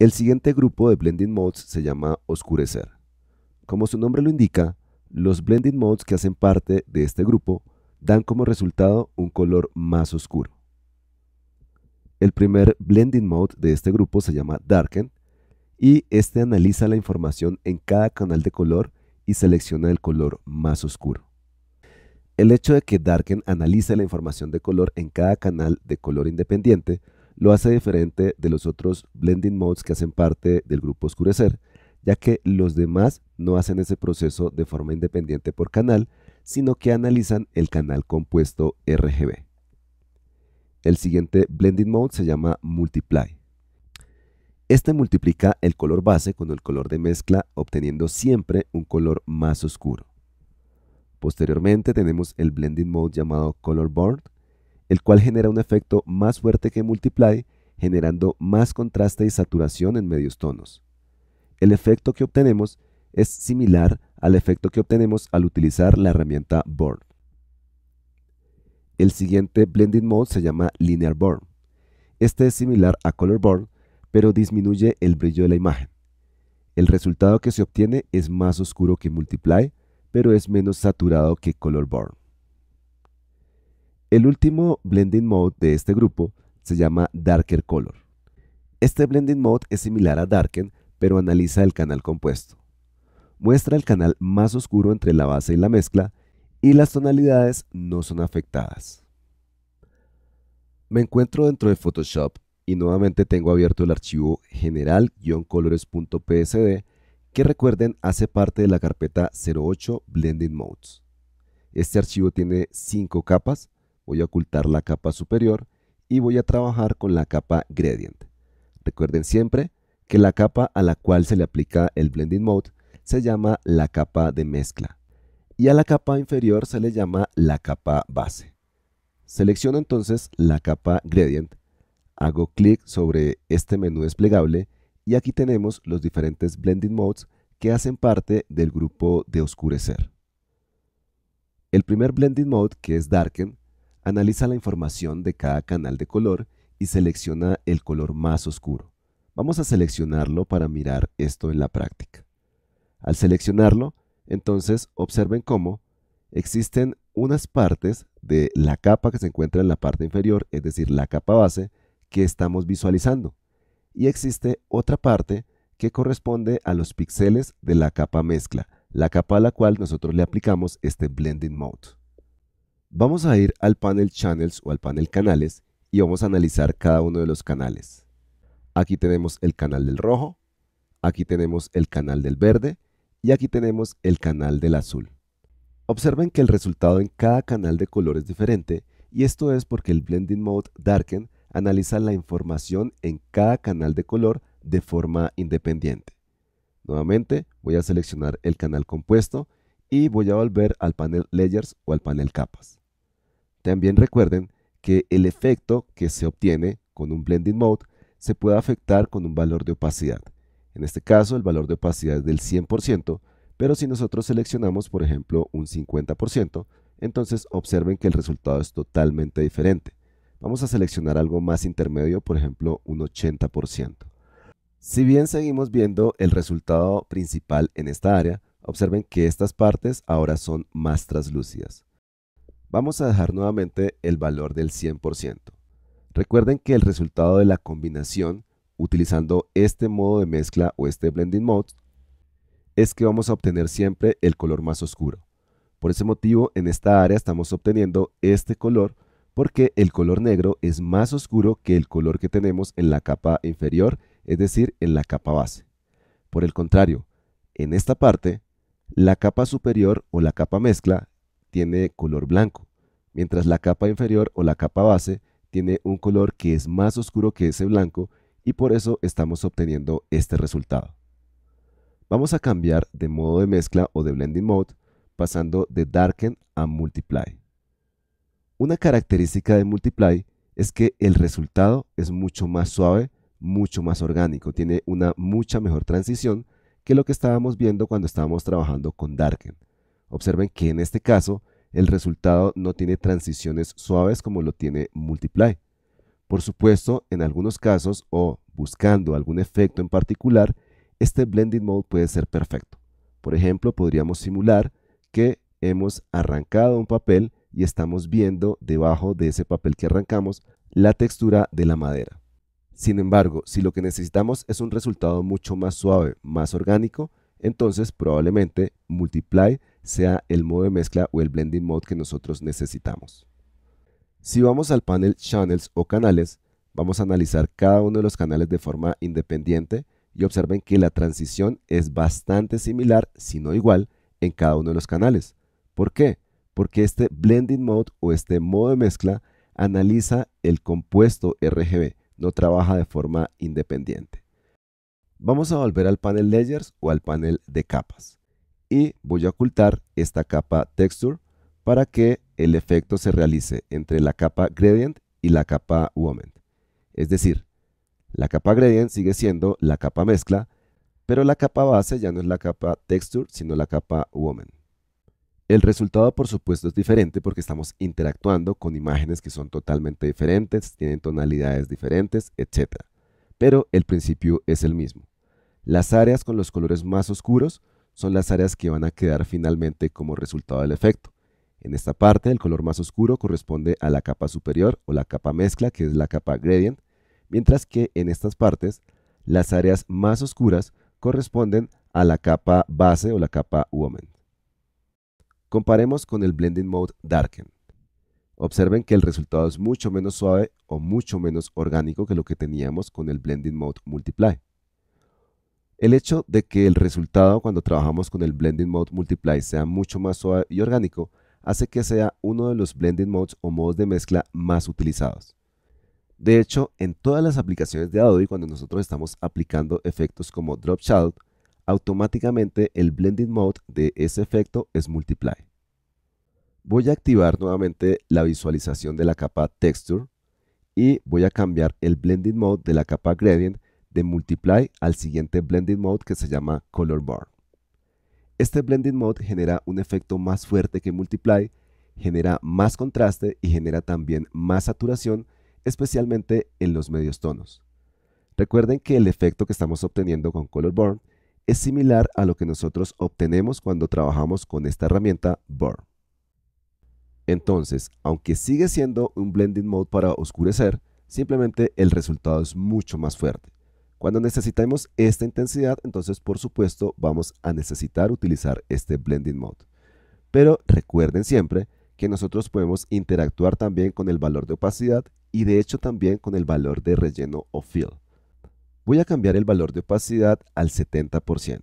El siguiente grupo de blending modes se llama oscurecer. Como su nombre lo indica, los blending modes que hacen parte de este grupo dan como resultado un color más oscuro. El primer blending mode de este grupo se llama darken y este analiza la información en cada canal de color y selecciona el color más oscuro. El hecho de que darken analice la información de color en cada canal de color independiente lo hace diferente de los otros blending modes que hacen parte del grupo Oscurecer, ya que los demás no hacen ese proceso de forma independiente por canal, sino que analizan el canal compuesto RGB. El siguiente blending mode se llama Multiply. Este multiplica el color base con el color de mezcla, obteniendo siempre un color más oscuro. Posteriormente tenemos el blending mode llamado Color board el cual genera un efecto más fuerte que Multiply, generando más contraste y saturación en medios tonos. El efecto que obtenemos es similar al efecto que obtenemos al utilizar la herramienta Burn. El siguiente blending mode se llama Linear Burn. Este es similar a Color Burn, pero disminuye el brillo de la imagen. El resultado que se obtiene es más oscuro que Multiply, pero es menos saturado que Color Burn. El último blending mode de este grupo se llama Darker Color. Este blending mode es similar a Darken, pero analiza el canal compuesto. Muestra el canal más oscuro entre la base y la mezcla y las tonalidades no son afectadas. Me encuentro dentro de Photoshop y nuevamente tengo abierto el archivo general-colores.psd que recuerden hace parte de la carpeta 08 Blending Modes. Este archivo tiene 5 capas, voy a ocultar la capa superior y voy a trabajar con la capa gradient. Recuerden siempre que la capa a la cual se le aplica el blending mode se llama la capa de mezcla y a la capa inferior se le llama la capa base. Selecciono entonces la capa gradient, hago clic sobre este menú desplegable y aquí tenemos los diferentes blending modes que hacen parte del grupo de oscurecer. El primer blending mode, que es Darken, Analiza la información de cada canal de color y selecciona el color más oscuro. Vamos a seleccionarlo para mirar esto en la práctica. Al seleccionarlo, entonces observen cómo existen unas partes de la capa que se encuentra en la parte inferior, es decir, la capa base, que estamos visualizando. Y existe otra parte que corresponde a los píxeles de la capa mezcla, la capa a la cual nosotros le aplicamos este Blending Mode. Vamos a ir al panel Channels o al panel Canales y vamos a analizar cada uno de los canales. Aquí tenemos el canal del rojo, aquí tenemos el canal del verde y aquí tenemos el canal del azul. Observen que el resultado en cada canal de color es diferente y esto es porque el Blending Mode Darken analiza la información en cada canal de color de forma independiente. Nuevamente voy a seleccionar el canal compuesto y voy a volver al panel Layers o al panel Capas. También recuerden que el efecto que se obtiene con un blending mode se puede afectar con un valor de opacidad. En este caso el valor de opacidad es del 100%, pero si nosotros seleccionamos por ejemplo un 50%, entonces observen que el resultado es totalmente diferente. Vamos a seleccionar algo más intermedio, por ejemplo un 80%. Si bien seguimos viendo el resultado principal en esta área, observen que estas partes ahora son más translúcidas. Vamos a dejar nuevamente el valor del 100%. Recuerden que el resultado de la combinación utilizando este modo de mezcla o este blending mode es que vamos a obtener siempre el color más oscuro. Por ese motivo en esta área estamos obteniendo este color porque el color negro es más oscuro que el color que tenemos en la capa inferior, es decir, en la capa base. Por el contrario, en esta parte, la capa superior o la capa mezcla tiene color blanco, mientras la capa inferior o la capa base tiene un color que es más oscuro que ese blanco y por eso estamos obteniendo este resultado. Vamos a cambiar de modo de mezcla o de blending mode pasando de darken a multiply. Una característica de multiply es que el resultado es mucho más suave, mucho más orgánico, tiene una mucha mejor transición que lo que estábamos viendo cuando estábamos trabajando con darken. Observen que en este caso el resultado no tiene transiciones suaves como lo tiene Multiply. Por supuesto, en algunos casos o buscando algún efecto en particular, este blending mode puede ser perfecto. Por ejemplo, podríamos simular que hemos arrancado un papel y estamos viendo debajo de ese papel que arrancamos la textura de la madera. Sin embargo, si lo que necesitamos es un resultado mucho más suave, más orgánico, entonces probablemente multiply sea el modo de mezcla o el blending mode que nosotros necesitamos. Si vamos al panel channels o canales, vamos a analizar cada uno de los canales de forma independiente y observen que la transición es bastante similar, si no igual, en cada uno de los canales. ¿Por qué? Porque este blending mode o este modo de mezcla analiza el compuesto RGB, no trabaja de forma independiente. Vamos a volver al panel Layers o al panel de capas. Y voy a ocultar esta capa Texture para que el efecto se realice entre la capa Gradient y la capa Woman. Es decir, la capa Gradient sigue siendo la capa mezcla, pero la capa base ya no es la capa Texture, sino la capa Woman. El resultado por supuesto es diferente porque estamos interactuando con imágenes que son totalmente diferentes, tienen tonalidades diferentes, etc. Pero el principio es el mismo. Las áreas con los colores más oscuros son las áreas que van a quedar finalmente como resultado del efecto. En esta parte el color más oscuro corresponde a la capa superior o la capa mezcla, que es la capa gradient, mientras que en estas partes las áreas más oscuras corresponden a la capa base o la capa woman. Comparemos con el Blending Mode Darken. Observen que el resultado es mucho menos suave o mucho menos orgánico que lo que teníamos con el Blending Mode Multiply. El hecho de que el resultado cuando trabajamos con el Blending Mode Multiply sea mucho más suave y orgánico hace que sea uno de los blending modes o modos de mezcla más utilizados. De hecho, en todas las aplicaciones de Adobe cuando nosotros estamos aplicando efectos como Drop Shadow, automáticamente el blending mode de ese efecto es Multiply. Voy a activar nuevamente la visualización de la capa Texture y voy a cambiar el blending mode de la capa Gradient de Multiply al siguiente Blending Mode que se llama Color Burn. Este Blending Mode genera un efecto más fuerte que Multiply, genera más contraste y genera también más saturación, especialmente en los medios tonos. Recuerden que el efecto que estamos obteniendo con Color Burn es similar a lo que nosotros obtenemos cuando trabajamos con esta herramienta Burn. Entonces, aunque sigue siendo un blending mode para oscurecer, simplemente el resultado es mucho más fuerte. Cuando necesitemos esta intensidad, entonces por supuesto vamos a necesitar utilizar este Blending Mode. Pero recuerden siempre que nosotros podemos interactuar también con el valor de opacidad y de hecho también con el valor de relleno o fill. Voy a cambiar el valor de opacidad al 70%.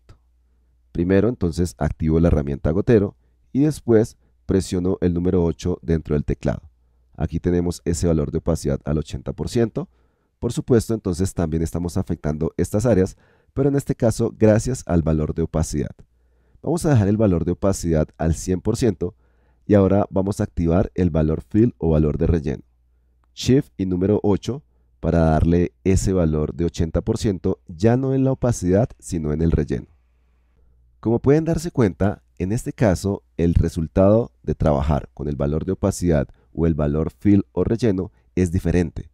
Primero entonces activo la herramienta gotero y después presiono el número 8 dentro del teclado. Aquí tenemos ese valor de opacidad al 80%. Por supuesto, entonces también estamos afectando estas áreas, pero en este caso gracias al valor de opacidad. Vamos a dejar el valor de opacidad al 100% y ahora vamos a activar el valor fill o valor de relleno. Shift y número 8 para darle ese valor de 80% ya no en la opacidad sino en el relleno. Como pueden darse cuenta, en este caso el resultado de trabajar con el valor de opacidad o el valor fill o relleno es diferente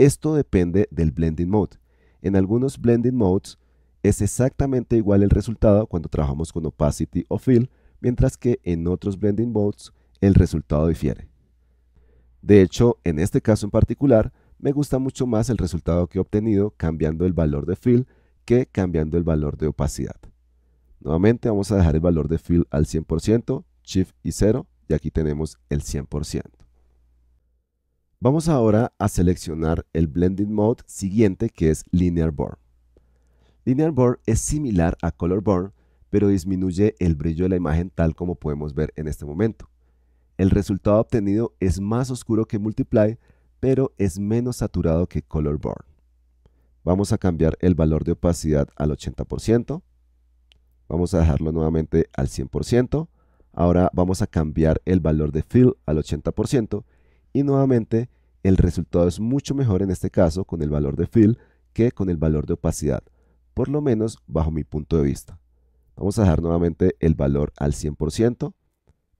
esto depende del blending mode. En algunos blending modes es exactamente igual el resultado cuando trabajamos con opacity o fill, mientras que en otros blending modes el resultado difiere. De hecho, en este caso en particular, me gusta mucho más el resultado que he obtenido cambiando el valor de fill que cambiando el valor de opacidad. Nuevamente vamos a dejar el valor de fill al 100%, shift y 0, y aquí tenemos el 100%. Vamos ahora a seleccionar el Blending Mode siguiente que es Linear Burn. Linear Burn es similar a Color Burn, pero disminuye el brillo de la imagen tal como podemos ver en este momento. El resultado obtenido es más oscuro que Multiply, pero es menos saturado que Color Burn. Vamos a cambiar el valor de opacidad al 80%. Vamos a dejarlo nuevamente al 100%. Ahora vamos a cambiar el valor de Fill al 80% y nuevamente, el resultado es mucho mejor en este caso con el valor de fill que con el valor de opacidad, por lo menos bajo mi punto de vista. Vamos a dejar nuevamente el valor al 100%,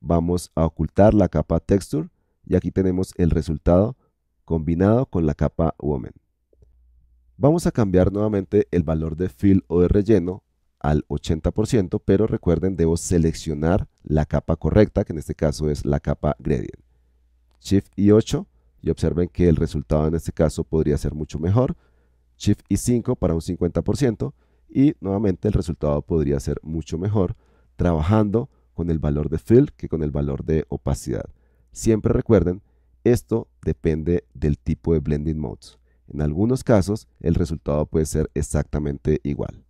vamos a ocultar la capa texture y aquí tenemos el resultado combinado con la capa woman. Vamos a cambiar nuevamente el valor de fill o de relleno al 80%, pero recuerden debo seleccionar la capa correcta, que en este caso es la capa gradient. Shift y 8 y observen que el resultado en este caso podría ser mucho mejor. Shift y 5 para un 50% y nuevamente el resultado podría ser mucho mejor trabajando con el valor de fill que con el valor de opacidad. Siempre recuerden, esto depende del tipo de blending modes. En algunos casos el resultado puede ser exactamente igual.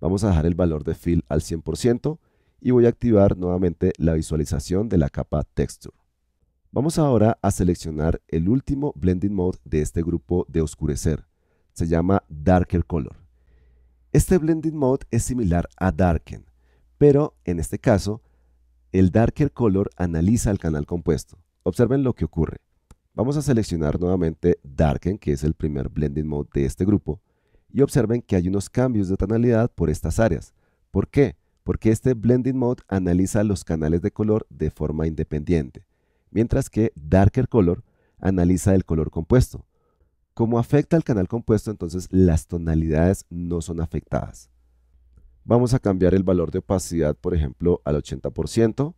Vamos a dejar el valor de fill al 100% y voy a activar nuevamente la visualización de la capa texture. Vamos ahora a seleccionar el último blending mode de este grupo de oscurecer. Se llama Darker Color. Este blending mode es similar a Darken, pero en este caso, el Darker Color analiza el canal compuesto. Observen lo que ocurre. Vamos a seleccionar nuevamente Darken, que es el primer blending mode de este grupo, y observen que hay unos cambios de tonalidad por estas áreas. ¿Por qué? Porque este blending mode analiza los canales de color de forma independiente mientras que darker color analiza el color compuesto. Como afecta al canal compuesto, entonces las tonalidades no son afectadas. Vamos a cambiar el valor de opacidad, por ejemplo, al 80%.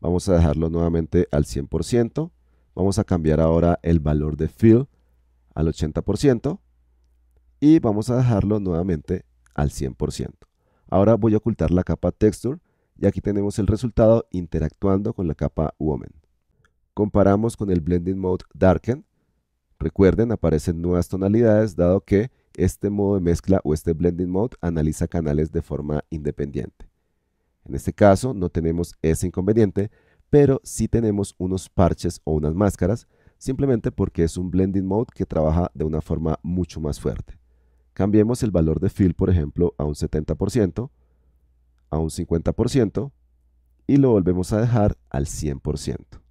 Vamos a dejarlo nuevamente al 100%. Vamos a cambiar ahora el valor de fill al 80% y vamos a dejarlo nuevamente al 100%. Ahora voy a ocultar la capa texture y aquí tenemos el resultado interactuando con la capa woman comparamos con el Blending Mode Darken, recuerden, aparecen nuevas tonalidades dado que este modo de mezcla o este Blending Mode analiza canales de forma independiente. En este caso no tenemos ese inconveniente, pero sí tenemos unos parches o unas máscaras, simplemente porque es un Blending Mode que trabaja de una forma mucho más fuerte. Cambiemos el valor de Fill, por ejemplo, a un 70%, a un 50%, y lo volvemos a dejar al 100%.